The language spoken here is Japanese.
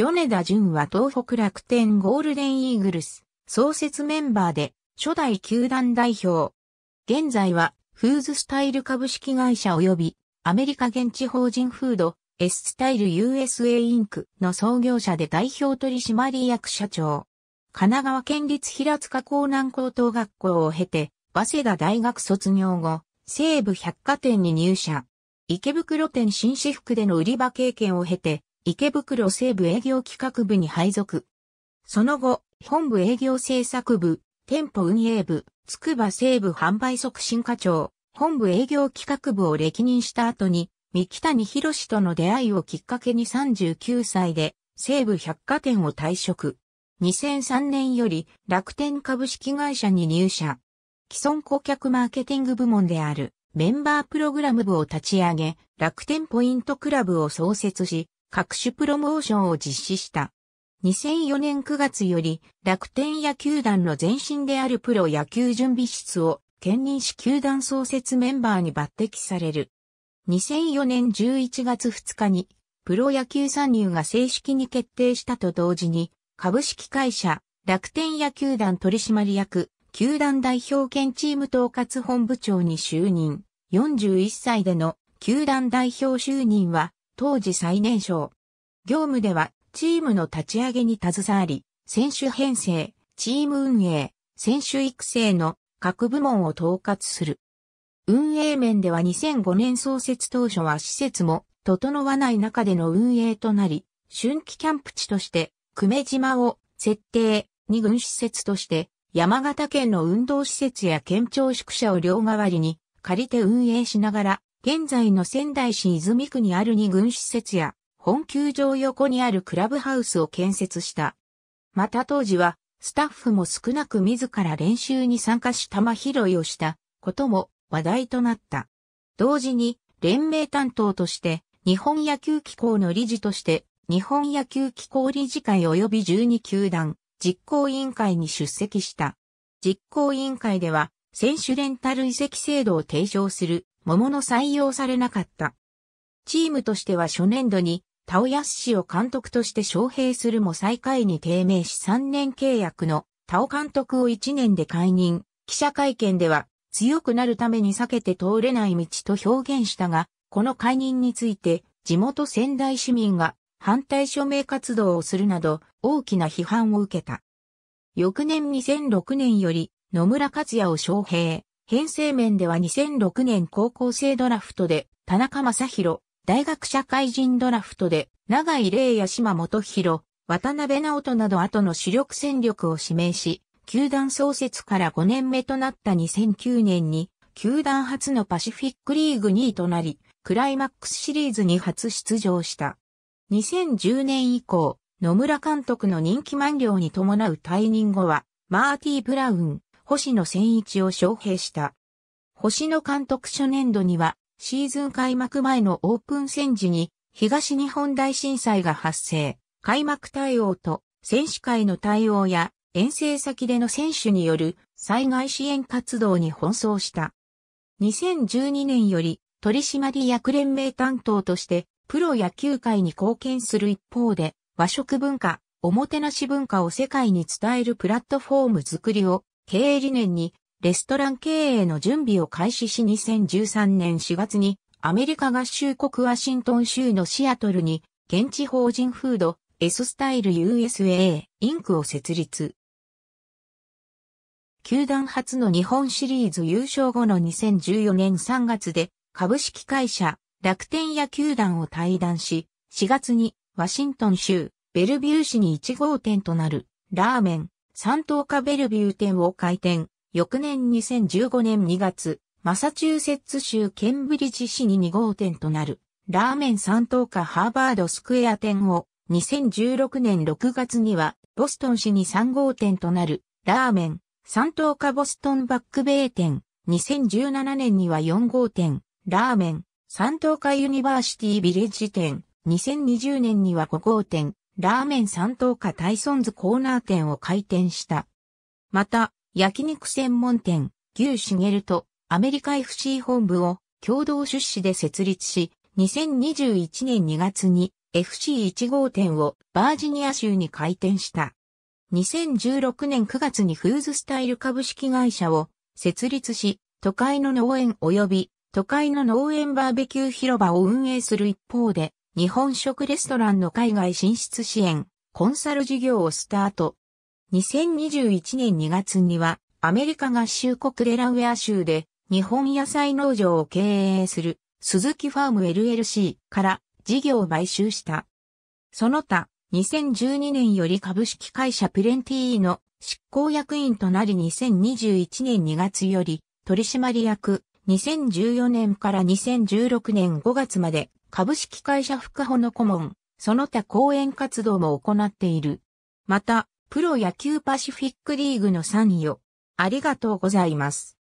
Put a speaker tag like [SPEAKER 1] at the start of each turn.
[SPEAKER 1] 米田淳は東北楽天ゴールデンイーグルス創設メンバーで初代球団代表。現在はフーズスタイル株式会社及びアメリカ現地法人フード S スタイル USA インクの創業者で代表取締役社長。神奈川県立平塚港南高等学校を経て、早稲田大学卒業後、西武百貨店に入社。池袋店紳士服での売り場経験を経て、池袋西部営業企画部に配属。その後、本部営業制作部、店舗運営部、つくば西部販売促進課長、本部営業企画部を歴任した後に、三木谷博士との出会いをきっかけに39歳で、西部百貨店を退職。2003年より楽天株式会社に入社。既存顧客マーケティング部門であるメンバープログラム部を立ち上げ、楽天ポイントクラブを創設し、各種プロモーションを実施した。2004年9月より楽天野球団の前身であるプロ野球準備室を兼任し球団創設メンバーに抜擢される。2004年11月2日にプロ野球参入が正式に決定したと同時に株式会社楽天野球団取締役球団代表兼チーム統括本部長に就任41歳での球団代表就任は当時最年少。業務では、チームの立ち上げに携わり、選手編成、チーム運営、選手育成の各部門を統括する。運営面では2005年創設当初は施設も整わない中での運営となり、春季キャンプ地として久米島を設定、二軍施設として山形県の運動施設や県庁宿舎を両代わりに借りて運営しながら現在の仙台市泉区にある二軍施設や、本球場横にあるクラブハウスを建設した。また当時は、スタッフも少なく自ら練習に参加し玉拾いをしたことも話題となった。同時に、連盟担当として、日本野球機構の理事として、日本野球機構理事会及び12球団、実行委員会に出席した。実行委員会では、選手レンタル移籍制度を提唱する桃の採用されなかった。チームとしては初年度に、田尾康氏を監督として招聘するも最下位に低迷し3年契約の田尾監督を1年で解任。記者会見では、強くなるために避けて通れない道と表現したが、この解任について、地元仙台市民が反対署名活動をするなど、大きな批判を受けた。翌年2006年より、野村克也を招聘。編成面では2006年高校生ドラフトで田中正宏、大学社会人ドラフトで長井玲也島元宏、渡辺直人など後の主力戦力を指名し、球団創設から5年目となった2009年に、球団初のパシフィックリーグ2位となり、クライマックスシリーズに初出場した。2010年以降、野村監督の人気満了に伴う退任後は、マーティ・ブラウン、星野千一を招聘した。星野監督初年度には、シーズン開幕前のオープン戦時に、東日本大震災が発生、開幕対応と選手会の対応や遠征先での選手による災害支援活動に奔走した。2012年より取締役連盟担当としてプロ野球界に貢献する一方で和食文化、おもてなし文化を世界に伝えるプラットフォーム作りを経営理念にレストラン経営の準備を開始し2013年4月にアメリカ合衆国ワシントン州のシアトルに現地法人フード S スタイル USA インクを設立。球団初の日本シリーズ優勝後の2014年3月で株式会社楽天野球団を退団し、4月にワシントン州ベルビュー市に1号店となるラーメン三等価ベルビュー店を開店。翌年2015年2月、マサチューセッツ州ケンブリッジ市に2号店となる、ラーメン三等価ハーバードスクエア店を、2016年6月には、ボストン市に3号店となる、ラーメン三等価ボストンバックベイ店。2017年には4号店、ラーメン三等価ユニバーシティビレッジ店。2020年には5号店、ラーメン三等価タイソンズコーナー店を開店した。また、焼肉専門店、牛茂とアメリカ FC 本部を共同出資で設立し、2021年2月に FC1 号店をバージニア州に開店した。2016年9月にフーズスタイル株式会社を設立し、都会の農園及び都会の農園バーベキュー広場を運営する一方で、日本食レストランの海外進出支援、コンサル事業をスタート。2021年2月には、アメリカ合衆国デラウェア州で、日本野菜農場を経営する、鈴木ファーム LLC から事業を買収した。その他、2012年より株式会社プレンティーの執行役員となり2021年2月より取締役2014年から2016年5月まで株式会社副保の顧問、その他講演活動も行っている。また、プロ野球パシフィックリーグの参与。ありがとうございます。